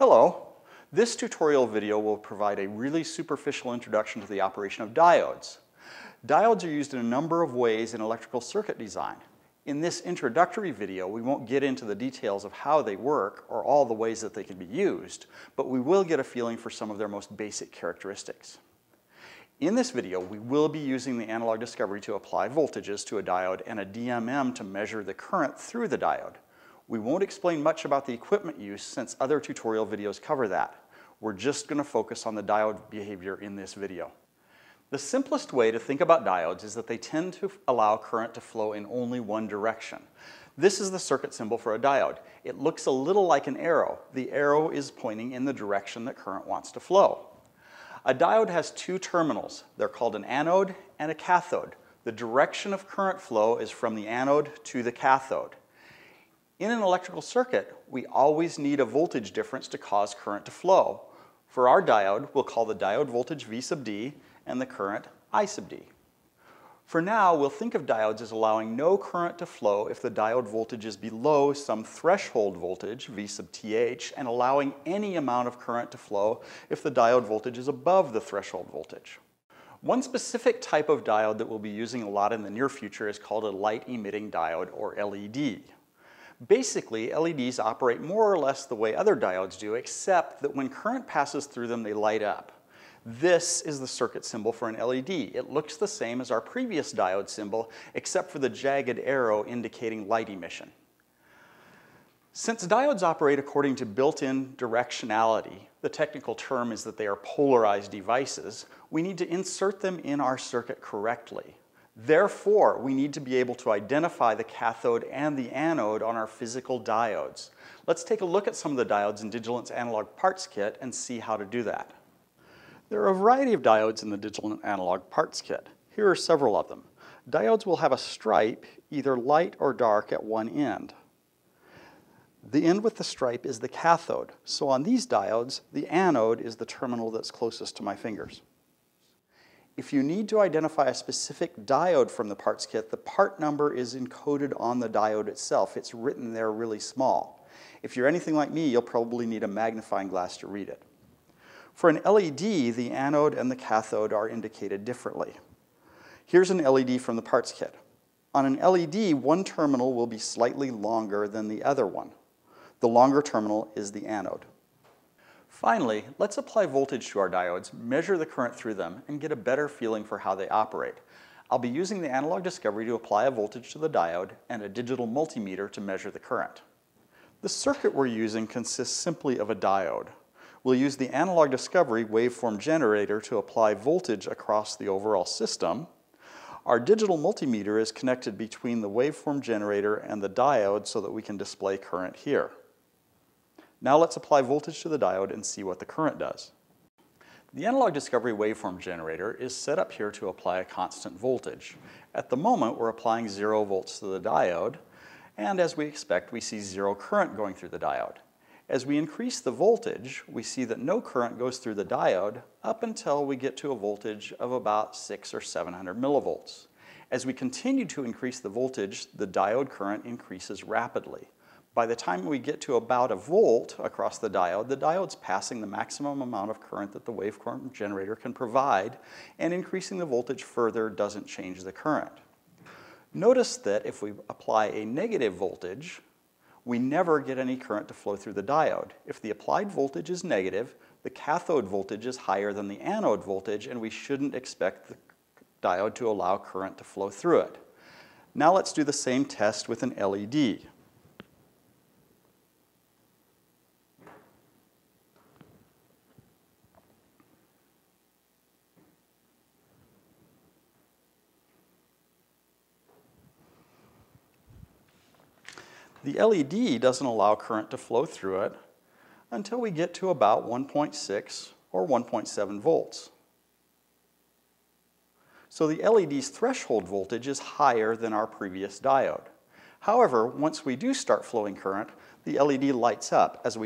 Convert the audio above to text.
Hello. This tutorial video will provide a really superficial introduction to the operation of diodes. Diodes are used in a number of ways in electrical circuit design. In this introductory video, we won't get into the details of how they work or all the ways that they can be used, but we will get a feeling for some of their most basic characteristics. In this video, we will be using the analog discovery to apply voltages to a diode and a DMM to measure the current through the diode. We won't explain much about the equipment use since other tutorial videos cover that. We're just going to focus on the diode behavior in this video. The simplest way to think about diodes is that they tend to allow current to flow in only one direction. This is the circuit symbol for a diode. It looks a little like an arrow. The arrow is pointing in the direction that current wants to flow. A diode has two terminals. They're called an anode and a cathode. The direction of current flow is from the anode to the cathode. In an electrical circuit, we always need a voltage difference to cause current to flow. For our diode, we'll call the diode voltage V sub D and the current I sub D. For now, we'll think of diodes as allowing no current to flow if the diode voltage is below some threshold voltage, V sub TH, and allowing any amount of current to flow if the diode voltage is above the threshold voltage. One specific type of diode that we'll be using a lot in the near future is called a light emitting diode, or LED. Basically, LEDs operate more or less the way other diodes do, except that when current passes through them, they light up. This is the circuit symbol for an LED. It looks the same as our previous diode symbol, except for the jagged arrow indicating light emission. Since diodes operate according to built-in directionality, the technical term is that they are polarized devices, we need to insert them in our circuit correctly. Therefore, we need to be able to identify the cathode and the anode on our physical diodes. Let's take a look at some of the diodes in Digilent's Analog Parts Kit and see how to do that. There are a variety of diodes in the Digilent Analog Parts Kit. Here are several of them. Diodes will have a stripe, either light or dark, at one end. The end with the stripe is the cathode, so on these diodes, the anode is the terminal that's closest to my fingers. If you need to identify a specific diode from the parts kit, the part number is encoded on the diode itself. It's written there really small. If you're anything like me, you'll probably need a magnifying glass to read it. For an LED, the anode and the cathode are indicated differently. Here's an LED from the parts kit. On an LED, one terminal will be slightly longer than the other one. The longer terminal is the anode. Finally, let's apply voltage to our diodes, measure the current through them, and get a better feeling for how they operate. I'll be using the analog discovery to apply a voltage to the diode and a digital multimeter to measure the current. The circuit we're using consists simply of a diode. We'll use the analog discovery waveform generator to apply voltage across the overall system. Our digital multimeter is connected between the waveform generator and the diode so that we can display current here. Now let's apply voltage to the diode and see what the current does. The analog discovery waveform generator is set up here to apply a constant voltage. At the moment, we're applying zero volts to the diode, and as we expect, we see zero current going through the diode. As we increase the voltage, we see that no current goes through the diode up until we get to a voltage of about six or 700 millivolts. As we continue to increase the voltage, the diode current increases rapidly. By the time we get to about a volt across the diode, the diode's passing the maximum amount of current that the waveform generator can provide, and increasing the voltage further doesn't change the current. Notice that if we apply a negative voltage, we never get any current to flow through the diode. If the applied voltage is negative, the cathode voltage is higher than the anode voltage, and we shouldn't expect the diode to allow current to flow through it. Now let's do the same test with an LED. The LED doesn't allow current to flow through it until we get to about 1.6 or 1.7 volts. So the LED's threshold voltage is higher than our previous diode. However, once we do start flowing current, the LED lights up as we